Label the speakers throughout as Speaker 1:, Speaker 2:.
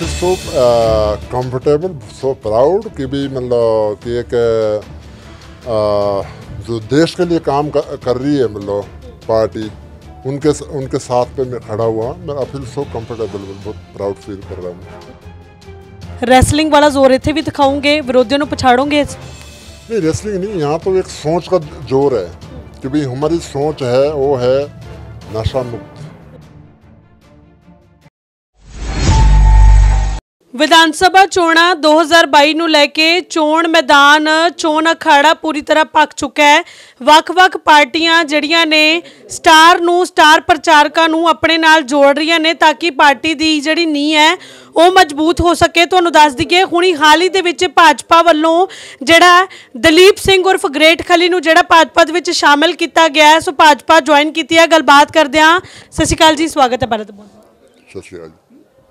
Speaker 1: आई feel so comfortable so proud कि भी मतलब कि एक uh, जो देश के लिए काम कर रही है मतलब पार्टी उनके उनके साथ पे मैं खड़ा हुआ मैं फील सो कंफर्टेबल बहुत प्राउड फील कर रहा हूँ
Speaker 2: रेसलिंग वाला जोर इतने भी दिखाओगे विरोधियों पछाड़ोगे नहीं
Speaker 1: रेसलिंग नहीं यहाँ तो एक सोच का जोर है कि भाई हमारी सोच है वो है नशा मुक्त
Speaker 2: ਵਿਧਾਨ ਸਭਾ ਚੋਣਾਂ 2022 ਨੂੰ ਲੈ ਕੇ ਚੋਣ ਮੈਦਾਨ ਚੋਣ ਅਖਾੜਾ ਪੂਰੀ ਤਰ੍ਹਾਂ ਪੱਕ ਚੁੱਕਾ ਹੈ ਵੱਖ-ਵੱਖ ਪਾਰਟੀਆਂ ਜਿਹੜੀਆਂ ਨੇ ਸਟਾਰ ਨੂੰ ਸਟਾਰ ਪ੍ਰਚਾਰਕਾਂ ਨੂੰ ਆਪਣੇ ਨਾਲ ਜੋੜ ਰਹੀਆਂ ਨੇ ਤਾਂ ਕਿ ਪਾਰਟੀ ਦੀ ਜਿਹੜੀ ਨੀਂਹ ਹੈ ਉਹ ਮਜ਼ਬੂਤ ਹੋ ਸਕੇ ਤੁਹਾਨੂੰ ਦੱਸ ਦਈਏ ਹੁਣੀ ਹਾਲ ਹੀ ਦੇ ਵਿੱਚ ਭਾਜਪਾ ਵੱਲੋਂ ਜਿਹੜਾ ਦਲੀਪ ਸਿੰਘ ਉਰਫ ਗ੍ਰੇਟ ਖਲੀ ਨੂੰ ਜਿਹੜਾ ਭਾਜਪਾ ਦੇ ਵਿੱਚ ਸ਼ਾਮਲ ਕੀਤਾ ਗਿਆ ਹੈ ਸੋ ਭਾਜਪਾ ਜੁਆਇਨ ਕੀਤੀ ਹੈ ਗੱਲਬਾਤ ਕਰਦੇ ਹਾਂ ਸਤਿ ਸ਼੍ਰੀ ਅਕਾਲ ਜੀ ਸਵਾਗਤ ਹੈ ਭਾਰਤ ਬਹੁਤ ਸਤਿ ਸ਼੍ਰੀ ਅਕਾਲ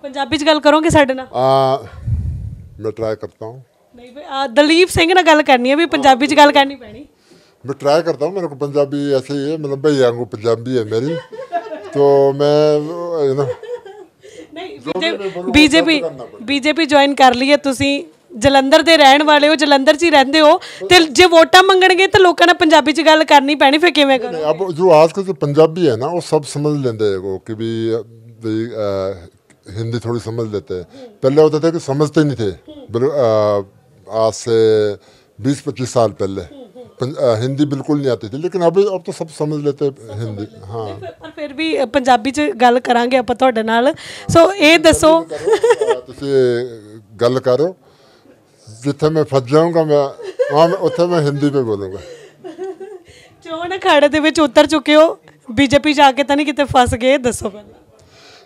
Speaker 2: ਪੰਜਾਬੀ ਚ ਗੱਲ ਕਰੋਗੇ ਸਾਡੇ ਨਾਲ
Speaker 1: ਆ ਮੈਂ ਟਰਾਈ ਕਰਤਾ ਹਾਂ
Speaker 2: ਨਹੀਂ ਬਈ ਦਲੀਪ ਸਿੰਘ ਨਾਲ ਗੱਲ ਕਰਨੀ ਹੈ ਵੀ ਪੰਜਾਬੀ ਚ ਗੱਲ ਕਰਨੀ ਪੈਣੀ
Speaker 1: मैं ट्राई करता हूँ मेरे को पंजाबी ऐसे ही है मतलब भैया को पंजाबी है मेरी तो मैं बीजेपी
Speaker 2: बीजेपी ज्वाइन कर ली है ਤੁਸੀਂ ਜਲੰਧਰ ਦੇ ਰਹਿਣ ਵਾਲੇ ਹੋ ਜਲੰਧਰ 'ਚ ਹੀ ਰਹਿੰਦੇ ਹੋ ਤੇ ਜੇ ਵੋਟਾਂ ਮੰਗਣਗੇ ਤਾਂ ਲੋਕਾਂ ਨਾਲ ਪੰਜਾਬੀ 'ਚ ਗੱਲ ਕਰਨੀ ਪੈਣੀ ਫਿਰ ਕਿਵੇਂ ਕਰੋਗੇ
Speaker 1: ਅਬ ਜੋ ਆਜ ਕੱਲ ਜੋ ਪੰਜਾਬੀ ਹੈ ਨਾ ਉਹ ਸਭ ਸਮਝ ਲੈਂਦੇ ਹੈ ਉਹ ਕਿ ਵੀ हिंदी थोड़ी समझ लेते हैं पहले होता था कि समझते नहीं थे आज से बीस पच्चीस साल पहले हिंदी बिल्कुल नहीं आती थी लेकिन अभी अब तो सब ਸਮਝ ਲੈਤੇ ਹਿੰਦੀ ਹਾਂ
Speaker 2: ਪਰ ਫਿਰ ਵੀ ਪੰਜਾਬੀ ਚ ਗੱਲ ਕਰਾਂਗੇ ਆਪਾਂ ਤੁਹਾਡੇ ਨਾਲ ਸੋ ਇਹ ਦੱਸੋ
Speaker 1: ਤੁਸੀਂ ਗੱਲ ਕਰੋ ਜਿੱਥੇ ਮੈਂ ਫਸ ਜਾਊਂਗਾ ਮੈਂ ਉੱਥੇ ਮੈਂ ਹਿੰਦੀ ਵਿੱਚ ਬੋਲੂੰਗਾ
Speaker 2: ਚੋਣ ਅਖਾੜੇ ਦੇ ਵਿੱਚ ਉਤਰ ਚੁੱਕੇ ਹੋ ਬੀਜੇਪੀ ਜਾ ਕੇ ਤਾਂ ਨਹੀਂ ਕਿਤੇ ਫਸ ਗਏ ਦੱਸੋ ਪਹਿਲਾਂ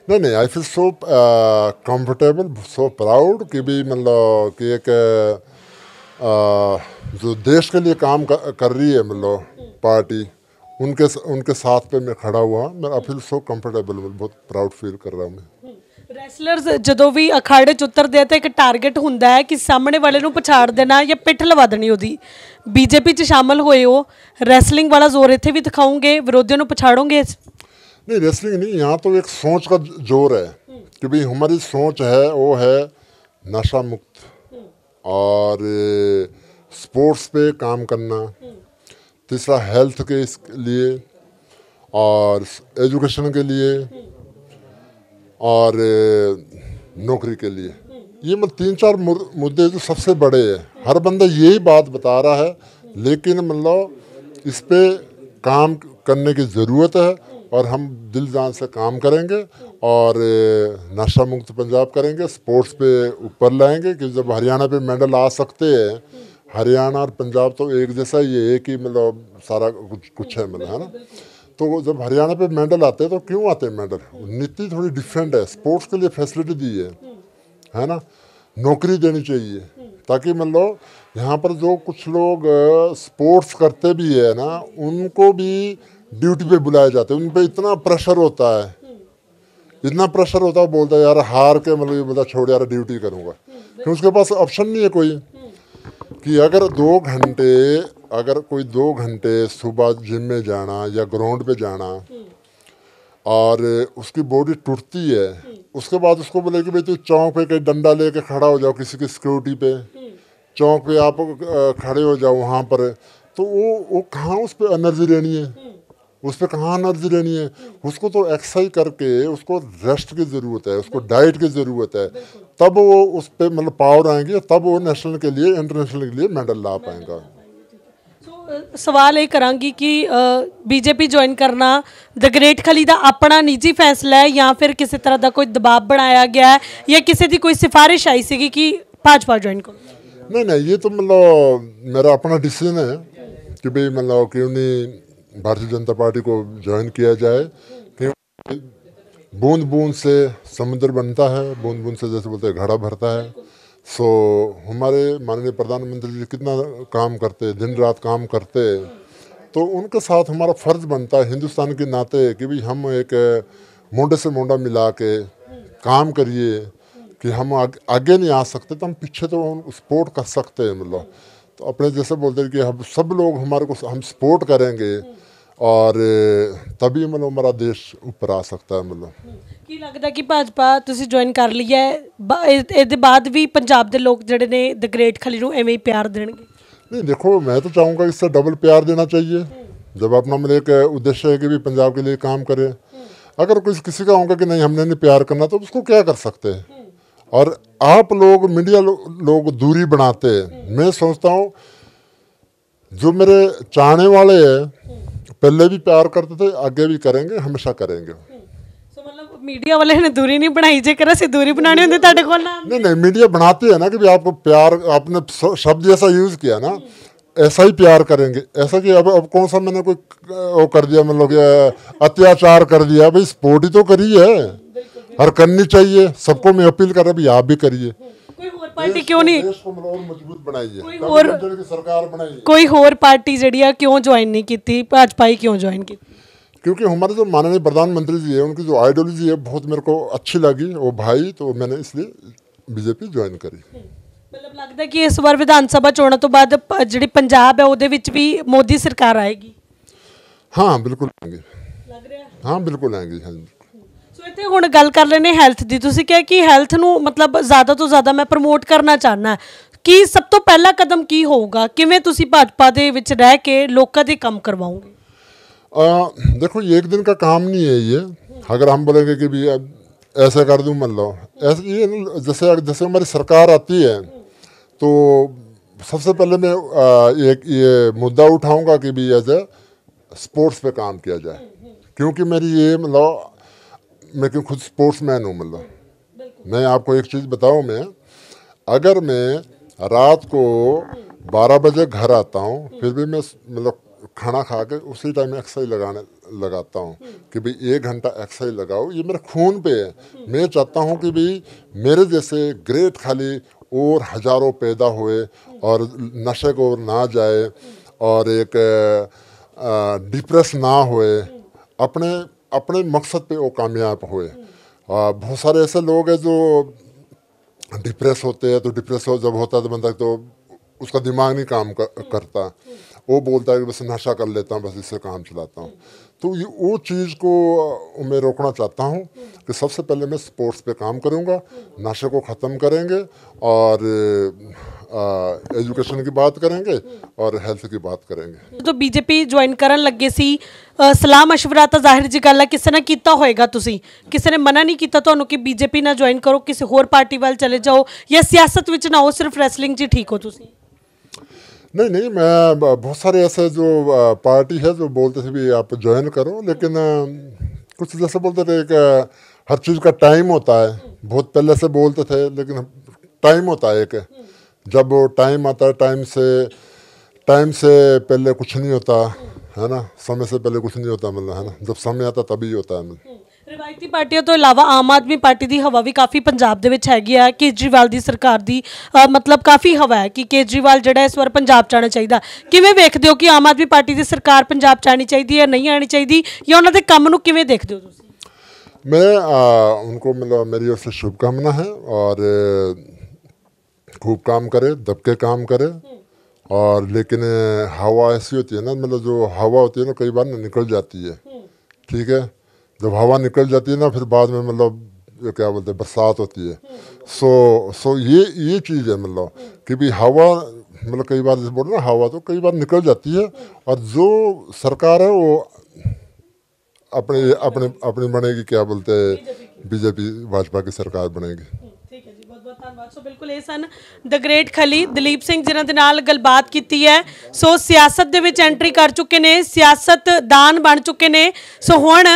Speaker 1: नहीं नहीं I feel so comfortable so proud कि भी मतलब कि एक uh, जो देश के लिए काम कर, कर रही है मतलब पार्टी उनके उनके साथ पे मैं खड़ा हुआ मैं आई फील सो कंफर्टेबल बहुत प्राउड फील कर रहा हूँ मैं
Speaker 2: ਰੈਸਲਰਸ ਜਦੋਂ ਵੀ ਅਖਾੜੇ 'ਚ ਉਤਰਦੇ ਆ ਤਾਂ ਇੱਕ ਟਾਰਗੇਟ ਹੁੰਦਾ ਹੈ ਕਿ ਸਾਹਮਣੇ ਵਾਲੇ ਨੂੰ ਪਛਾੜ ਦੇਣਾ ਜਾਂ ਪਿੱਠ ਲਵਾ ਦੇਣੀ ਉਹਦੀ ਬੀਜੇਪੀ 'ਚ ਸ਼ਾਮਲ ਹੋਏ ਹੋ ਰੈਸਲਿੰਗ ਵਾਲਾ ਜ਼ੋਰ ਇੱਥੇ ਵੀ ਦਿਖਾਉਂਗੇ ਵਿਰੋਧੀਆਂ
Speaker 1: नहीं रेसलिंग नहीं यहाँ तो एक सोच का जोर है कि भाई हमारी सोच है वो है नशा मुक्त और स्पोर्ट्स पे काम करना तीसरा हेल्थ के लिए और एजुकेशन के लिए और नौकरी के लिए ये मतलब तीन चार मुद्दे जो सबसे बड़े हैं हर बंदा यही बात बता रहा है लेकिन मतलब इस पर काम करने की ज़रूरत है और हम दिल जान से काम करेंगे और नशा मुक्त पंजाब करेंगे स्पोर्ट्स पे ऊपर लाएंगे कि जब हरियाणा पे मेडल आ सकते हैं हरियाणा और पंजाब तो एक जैसा ही है एक ही मतलब सारा कुछ कुछ है मतलब है ना तो जब हरियाणा पे मेडल आते हैं तो क्यों आते हैं मेडल नीति थोड़ी डिफरेंट है स्पोर्ट्स के लिए फैसिलिटी दी है है ना नौकरी देनी चाहिए ताकि मतलब यहाँ पर जो कुछ लोग स्पोर्ट्स करते भी है ना उनको भी ड्यूटी पे बुलाए जाते हैं उन पर इतना प्रेशर होता है इतना प्रेशर होता है बोलता है यार हार के मतलब ये बोलता छोड़ यार ड्यूटी करूँगा क्योंकि उसके पास ऑप्शन नहीं है कोई कि अगर दो घंटे अगर कोई दो घंटे सुबह जिम में जाना या ग्राउंड पे जाना और उसकी बॉडी टूटती है उसके बाद उसको बोले कि भाई तू चौंक पे कहीं डंडा लेके खड़ा हो जाओ किसी की सिक्योरिटी पे चौंक पे आप खड़े हो जाओ वहाँ पर तो वो वो कहाँ उस पर एनर्जी लेनी है उस पर कहाँ एनर्जी लेनी है उसको तो एक्सरसाइज करके उसको रेस्ट की ज़रूरत है उसको डाइट की ज़रूरत है तब वो उस पर मतलब पावर आएंगे तब वो नेशनल के लिए इंटरनेशनल के लिए मेडल ला पाएगा
Speaker 2: ਸਵਾਲ ਇਹ ਕਰਾਂਗੀ ਕਿ ਬੀਜੇਪੀ ਜੁਆਇਨ ਕਰਨਾ ਦ ਗ੍ਰੇਟ ਖਲੀ ਦਾ ਆਪਣਾ ਨਿੱਜੀ ਫੈਸਲਾ ਹੈ ਜਾਂ ਫਿਰ ਕਿਸੇ ਤਰ੍ਹਾਂ ਦਾ ਕੋਈ ਦਬਾਅ ਬਣਾਇਆ ਗਿਆ ਹੈ ਜਾਂ ਕਿਸੇ ਦੀ ਕੋਈ ਸਿਫਾਰਿਸ਼ ਆਈ ਸੀਗੀ ਕਿ ਭਾਜਪਾ ਜੁਆਇਨ ਕਰੋ
Speaker 1: नहीं नहीं ये तो मतलब मेरा अपना डिसीजन है कि भाई मतलब क्यों नहीं भारतीय जनता पार्टी को ज्वाइन किया जाए क्योंकि बूंद बूंद से समुद्र बनता है बूंद बूंद से जैसे बोलते हैं घड़ा भरता है सो हमारे माननीय प्रधानमंत्री जी कितना काम करते दिन रात काम करते तो उनके साथ हमारा फ़र्ज बनता है हिंदुस्तान के नाते कि भाई हम एक मुंडे से मुंडा मिला के काम करिए कि हम आगे नहीं आ सकते तो हम पीछे तो सपोर्ट कर सकते हैं मतलब अपने जैसे बोलते हैं कि हम सब लोग हमारे को हम सपोर्ट करेंगे और तभी ਮਤਲਬ ਮੇਰਾ ਦੇਸ਼ ਉੱਪਰ ਆ ਸਕਦਾ ਹੈ ਮਤਲਬ
Speaker 2: ਕੀ ਲੱਗਦਾ ਕਿ ਭਾਜਪਾ ਤੁਸੀਂ ਜੁਆਇਨ ਕਰ ਲਈ ਹੈ ਇਹਦੇ ਬਾਅਦ ਵੀ ਪੰਜਾਬ ਦੇ ਲੋਕ ਜਿਹੜੇ ਨੇ ਦ ਗ੍ਰੇਟ ਖਲੀ ਨੂੰ ਐਵੇਂ ਹੀ ਪਿਆਰ
Speaker 1: नहीं देखो मैं तो चाहूँगा इससे डबल प्यार देना चाहिए जब अपना मतलब एक उद्देश्य है कि भी पंजाब के लिए काम करें अगर कुछ किसी का होगा कि नहीं हमने नहीं प्यार करना तो उसको क्या कर सकते हैं और आप लोग मीडिया लो, लोग दूरी बनाते हैं मैं सोचता हूँ जो मेरे चाहने वाले हैं पहले भी प्यार करते थे आगे भी करेंगे हमेशा करेंगे मतलब
Speaker 2: मीडिया वाले ने दूरी नहीं बनाई जे करा से दूरी बनानी होंदी ਤੁਹਾਡੇ ਕੋਲ
Speaker 1: ਨਾ नहीं नहीं मीडिया बनाती है ना कि भी आपको प्यार आपने शब्द ऐसा यूज किया ना ऐसा ही प्यार करेंगे ऐसा कि अब अब कौन सा मैंने कोई वो कर दिया मतलब अत्याचार कर दिया भाई स्पोर्ट ही तो करी है और करनी चाहिए सबको मैं अपील कर रहा हूँ आप भी करिए कोई और पार्टी क्यों नहीं
Speaker 2: क्यों ज्वाइन नहीं की भाजपा ही क्यों ज्वाइन की
Speaker 1: क्योंकि हमारे जो माननीय प्रधानमंत्री जी है उनकी जो आइडियोलॉजी है बहुत मेरे को अच्छी लगी वो भाई तो मैंने इसलिए बीजेपी ज्वाइन करी मतलब
Speaker 2: लगता है कि इस बार विधानसभा चोण तो बाद जी पंजाब है वो भी मोदी सरकार आएगी
Speaker 1: हाँ बिल्कुल आएंगी हाँ बिल्कुल आएंगी हाँ जी
Speaker 2: ਸੋ ਇੱਥੇ ਹੁਣ ਗੱਲ ਕਰ ਲੈਨੇ ਹੈਲਥ ਦੀ ਤੁਸੀਂ ਕਿਹਾ ਕਿ ਹੈਲਥ ਨੂੰ ਮਤਲਬ ਜ਼ਿਆਦਾ ਤੋਂ ਜ਼ਿਆਦਾ ਮੈਂ ਪ੍ਰਮੋਟ ਕਰਨਾ ਚਾਹਨਾ ਕੀ ਸਭ ਤੋਂ ਪਹਿਲਾ ਕਦਮ ਕੀ ਹੋਊਗਾ ਕਿਵੇਂ ਤੁਸੀਂ ਭਾਜਪਾ ਦੇ ਵਿੱਚ ਰਹਿ ਕੇ ਲੋਕਾਂ
Speaker 1: देखो ये एक दिन का काम नहीं है ये अगर हम बोलेंगे कि भी अब ऐसा कर दूँ मान लो ऐसे ये जैसे जैसे हमारी सरकार आती है तो सबसे पहले मैं एक ये मुद्दा उठाऊंगा कि भी एज ए स्पोर्ट्स पे काम किया जाए क्योंकि मेरी ये मतलब मैं क्यों खुद स्पोर्ट्स मैन हूँ मतलब मैं आपको एक चीज़ बताऊँ मैं अगर मैं रात को बारह बजे घर आता हूँ फिर भी मैं मतलब खाना खा के उसी टाइम एक्सरसाइज लगाने लगाता हूँ कि भाई एक घंटा एक्सरसाइज लगाओ ये मेरे खून पे है मैं चाहता हूँ कि भाई मेरे जैसे ग्रेट खाली और हजारों पैदा हुए और नशे को ना जाए और एक डिप्रेस ना होए अपने अपने मकसद पे वो कामयाब हुए बहुत सारे ऐसे लोग हैं जो डिप्रेस होते हैं तो डिप्रेस हो जब होता है तो बंदा तो उसका दिमाग नहीं काम कर, करता वो बोलता है कि बस नशा कर लेता हूँ बस इससे काम चलाता हूँ तो ये वो चीज़ को मैं रोकना चाहता हूँ कि सबसे पहले मैं स्पोर्ट्स पे काम करूँगा नशे को ख़त्म करेंगे और एजुकेशन की बात करेंगे और हेल्थ की बात करेंगे
Speaker 2: जो तो बीजेपी ज्वाइन ਕਰਨ ਲੱਗੇ ਸੀ ਸਲਾਹ مشورہ ਤਾਂ ਜ਼ਾਹਿਰ ਜੀ ਗੱਲ ਹੈ ਕਿਸੇ ਨੇ ਕੀਤਾ ਹੋਏਗਾ ਤੁਸੀਂ ਕਿਸੇ ਨੇ ਮਨਾ ਨਹੀਂ ਕੀਤਾ ਤੁਹਾਨੂੰ ਕਿ ਬੀਜੇਪੀ ਨਾਲ ਜੁਆਇਨ ਕਰੋ ਕਿਸੇ ਹੋਰ ਪਾਰਟੀ ਵੱਲ ਚਲੇ ਜਾਓ ਜਾਂ ਸਿਆਸਤ ਵਿੱਚ ਨਾ ਹੋ ਸਿਰਫ ਰੈਸਲਿੰਗ 'ਚ ਠੀਕ ਹੋ
Speaker 1: नहीं नहीं मैं बहुत सारे ऐसे जो पार्टी है जो बोलते थे भी आप ज्वाइन करो लेकिन कुछ जैसे बोलते थे कि हर चीज़ का टाइम होता है बहुत पहले से बोलते थे लेकिन टाइम होता है एक जब वो टाइम आता है टाइम से टाइम से पहले कुछ नहीं होता है ना समय से पहले कुछ नहीं होता मतलब है ना जब समय आता तभी होता है मतलब
Speaker 2: ਰਵਾਇਤੀ ਪਾਰਟੀਆਂ ਤੋਂ ਇਲਾਵਾ ਆਮ ਆਦਮੀ ਪਾਰਟੀ ਦੀ ਹਵਾ ਵੀ ਕਾਫੀ ਪੰਜਾਬ ਦੇ ਵਿੱਚ ਹੈਗੀ ਆ ਕੇਜਰੀਵਾਲ ਦੀ ਸਰਕਾਰ ਦੀ ਮਤਲਬ ਕਾਫੀ ਹਵਾ ਹੈ ਕਿ ਕੇਜਰੀਵਾਲ ਜਿਹੜਾ ਇਸ ਵਾਰ ਪੰਜਾਬ ਚ ਆਣਾ ਚਾਹੀਦਾ ਕਿਵੇਂ ਵੇਖਦੇ ਹੋ ਕਿ ਆਮ ਆਦਮੀ ਪਾਰਟੀ ਦੀ ਸਰਕਾਰ ਪੰਜਾਬ ਚ ਆਣੀ ਚਾਹੀਦੀ ਹੈ ਨਹੀਂ ਆਣੀ ਚਾਹੀਦੀ ਜਾਂ ਉਹਨਾਂ ਦੇ ਕੰਮ ਨੂੰ ਕਿਵੇਂ ਦੇਖਦੇ ਹੋ ਤੁਸੀਂ
Speaker 1: मैं आ, उनको मतलब मेरी ओर से शुभकामना है और खूब काम करे दबके काम करे और लेकिन हवा ऐसी होती है ना मतलब जो हवा होती है ना कई बार ना निकल जाती है ठीक है जब हवा निकल जाती है ना फिर बाद में मतलब क्या बोलते हैं बरसात होती है सो सो ये ये चीज़ है मतलब कि भी हवा मतलब कई बार जैसे बोल रहे ना हवा तो कई बार निकल जाती है और जो सरकार है वो अपने अपने अपनी बनेगी क्या बोलते हैं बीजेपी भाजपा की सरकार बनेगी
Speaker 2: ਧੰਨਵਾਦ ਸੋ ਬਿਲਕੁਲ ਇਹ ਸਨ ਦ ਗ੍ਰੇਟ ਖਲੀ ਦਲੀਪ ਸਿੰਘ ਜਿਨ੍ਹਾਂ ਦੇ ਨਾਲ ਗੱਲਬਾਤ ਕੀਤੀ ਹੈ ਸੋ ਸਿਆਸਤ ਦੇ ਵਿੱਚ ਐਂਟਰੀ ਕਰ ਚੁੱਕੇ ਨੇ ਸਿਆਸਤਦਾਨ ਬਣ ਚੁੱਕੇ ਨੇ ਸੋ ਹੁਣ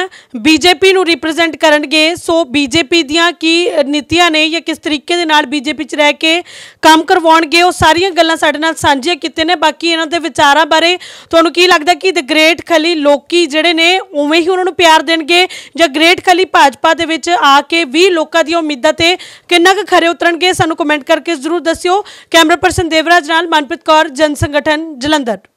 Speaker 2: ਬੀਜੇਪੀ ਨੂੰ ਰਿਪਰੈਜ਼ੈਂਟ ਕਰਨਗੇ ਸੋ ਬੀਜੇਪੀ ਦੀਆਂ ਕੀ ਨੀਤੀਆਂ ਨੇ ਜਾਂ ਕਿਸ ਤਰੀਕੇ ਦੇ ਨਾਲ ਬੀਜੇਪੀ 'ਚ ਰਹਿ ਕੇ ਕੰਮ ਕਰਵਾਉਣਗੇ ਉਹ ਸਾਰੀਆਂ ਗੱਲਾਂ ਸਾਡੇ ਨਾਲ ਸਾਂਝੀਆਂ ਕੀਤੇ ਨੇ ਬਾਕੀ ਇਹਨਾਂ ਦੇ ਵਿਚਾਰਾਂ ਬਾਰੇ ਤੁਹਾਨੂੰ ਕੀ ਲੱਗਦਾ ਕਿ ਦ ਗ੍ਰੇਟ ਖਲੀ ਲੋਕੀ ਜਿਹੜੇ ਨੇ ਉਵੇਂ ਹੀ ਉਹਨਾਂ ਨੂੰ ਪਿਆਰ ਦੇਣਗੇ ਜਾਂ ਗ੍ਰੇਟ ਖਲੀ ਭਾਜਪਾ ਦੇ ਵਿੱਚ ਆ ਕੇ ਵੀ ਲੋਕਾਂ ਦੀ ਉਮੀਦਾਂ ਤੇ ਕਿੰਨਾ ਕੁ ਖਰੇ ਉਤਰਨਗੇ लगे सानू कमेंट करके जरूर दस्यो कैमरा परसन देवराज नाल मनप्रीत कौर जन संगठन ਜਲੰਧਰ